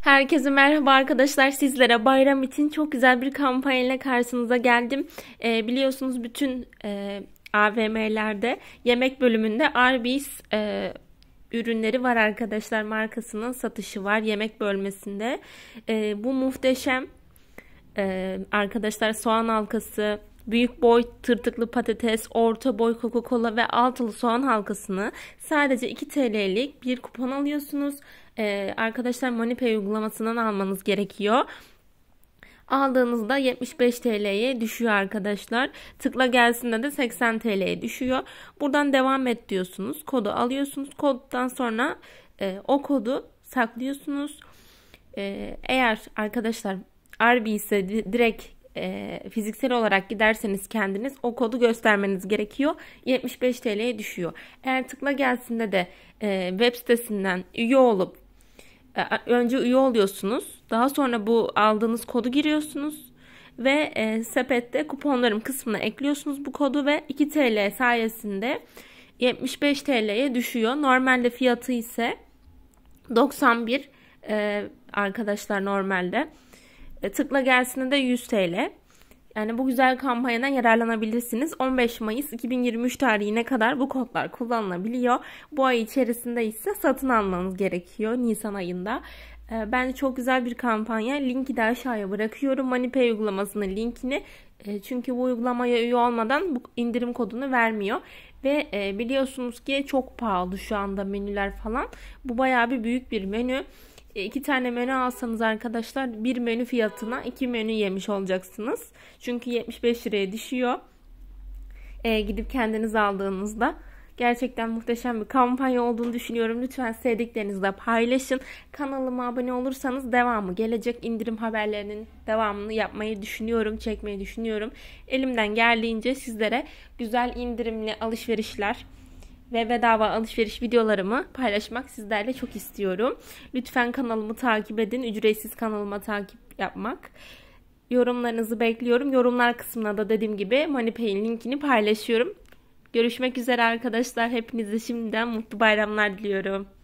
Herkese merhaba arkadaşlar. Sizlere bayram için çok güzel bir kampanya ile karşınıza geldim. E, biliyorsunuz bütün e, AVM'lerde yemek bölümünde Arby's e, ürünleri var arkadaşlar. Markasının satışı var yemek bölmesinde. E, bu muhteşem e, arkadaşlar soğan halkası, büyük boy tırtıklı patates, orta boy Coca-Cola ve altılı soğan halkasını sadece 2 TL'lik bir kupon alıyorsunuz. Ee, arkadaşlar Manipay uygulamasından almanız gerekiyor. Aldığınızda 75 TL'ye düşüyor arkadaşlar. Tıkla gelsin de 80 TL'ye düşüyor. Buradan devam et diyorsunuz. Kodu alıyorsunuz. Koddan sonra e, o kodu saklıyorsunuz. E, eğer arkadaşlar Arbi ise direkt e, fiziksel olarak giderseniz kendiniz o kodu göstermeniz gerekiyor. 75 TL'ye düşüyor. Eğer tıkla gelsinde de e, web sitesinden üye olup e, önce üye oluyorsunuz. Daha sonra bu aldığınız kodu giriyorsunuz ve e, sepette kuponlarım kısmına ekliyorsunuz bu kodu ve 2 TL sayesinde 75 TL'ye düşüyor. Normalde fiyatı ise 91 e, arkadaşlar normalde. E, tıkla gelsine de 100 TL. Yani bu güzel kampanyadan yararlanabilirsiniz. 15 Mayıs 2023 tarihine kadar bu kodlar kullanılabiliyor. Bu ay içerisinde ise satın almanız gerekiyor Nisan ayında. E, bence çok güzel bir kampanya. Linki de aşağıya bırakıyorum. Manipay uygulamasının linkini. E, çünkü bu uygulamaya üye olmadan bu indirim kodunu vermiyor. Ve e, biliyorsunuz ki çok pahalı şu anda menüler falan. Bu bayağı bir büyük bir menü. E, iki tane menü alsanız arkadaşlar bir menü fiyatına iki menü yemiş olacaksınız. Çünkü 75 liraya düşüyor. E, gidip kendiniz aldığınızda. Gerçekten muhteşem bir kampanya olduğunu düşünüyorum. Lütfen sevdiklerinizle paylaşın. Kanalıma abone olursanız devamı gelecek. indirim haberlerinin devamını yapmayı düşünüyorum, çekmeyi düşünüyorum. Elimden geldiğince sizlere güzel indirimli alışverişler, ve bedava alışveriş videolarımı paylaşmak sizlerle çok istiyorum. Lütfen kanalımı takip edin. Ücretsiz kanalıma takip yapmak. Yorumlarınızı bekliyorum. Yorumlar kısmına da dediğim gibi Manipay'in linkini paylaşıyorum. Görüşmek üzere arkadaşlar. Hepinize şimdiden mutlu bayramlar diliyorum.